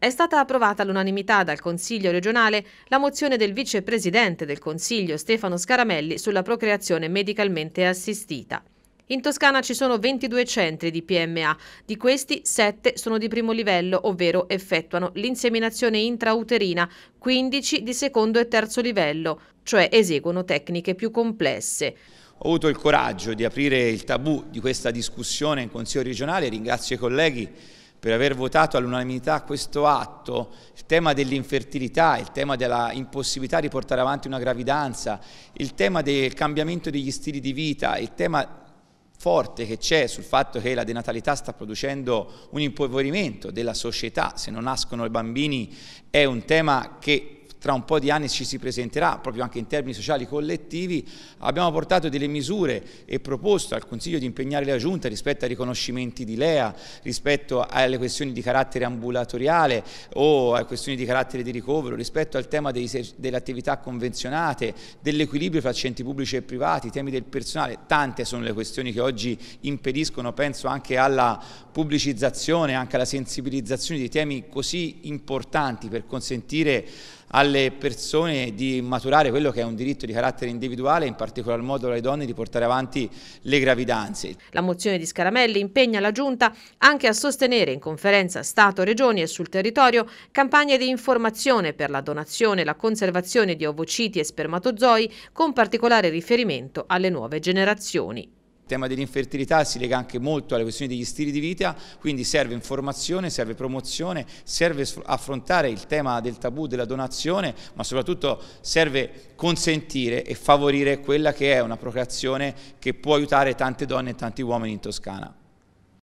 È stata approvata all'unanimità dal Consiglio regionale la mozione del vicepresidente del Consiglio Stefano Scaramelli sulla procreazione medicalmente assistita. In Toscana ci sono 22 centri di PMA, di questi 7 sono di primo livello, ovvero effettuano l'inseminazione intrauterina, 15 di secondo e terzo livello, cioè eseguono tecniche più complesse. Ho avuto il coraggio di aprire il tabù di questa discussione in Consiglio regionale, ringrazio i colleghi per aver votato all'unanimità questo atto, il tema dell'infertilità, il tema della impossibilità di portare avanti una gravidanza, il tema del cambiamento degli stili di vita, il tema forte che c'è sul fatto che la denatalità sta producendo un impoverimento della società, se non nascono i bambini è un tema che tra un po' di anni ci si presenterà, proprio anche in termini sociali collettivi, abbiamo portato delle misure e proposto al Consiglio di impegnare la Giunta rispetto ai riconoscimenti di Lea, rispetto alle questioni di carattere ambulatoriale o a questioni di carattere di ricovero, rispetto al tema dei, delle attività convenzionate, dell'equilibrio fra centri pubblici e privati, temi del personale, tante sono le questioni che oggi impediscono, penso anche alla pubblicizzazione, anche alla sensibilizzazione di temi così importanti per consentire alle persone di maturare quello che è un diritto di carattere individuale, in particolar modo alle donne, di portare avanti le gravidanze. La mozione di Scaramelli impegna la Giunta anche a sostenere in conferenza Stato-Regioni e sul territorio campagne di informazione per la donazione e la conservazione di ovociti e spermatozoi con particolare riferimento alle nuove generazioni. Il tema dell'infertilità si lega anche molto alle questioni degli stili di vita, quindi serve informazione, serve promozione, serve affrontare il tema del tabù della donazione, ma soprattutto serve consentire e favorire quella che è una procreazione che può aiutare tante donne e tanti uomini in Toscana.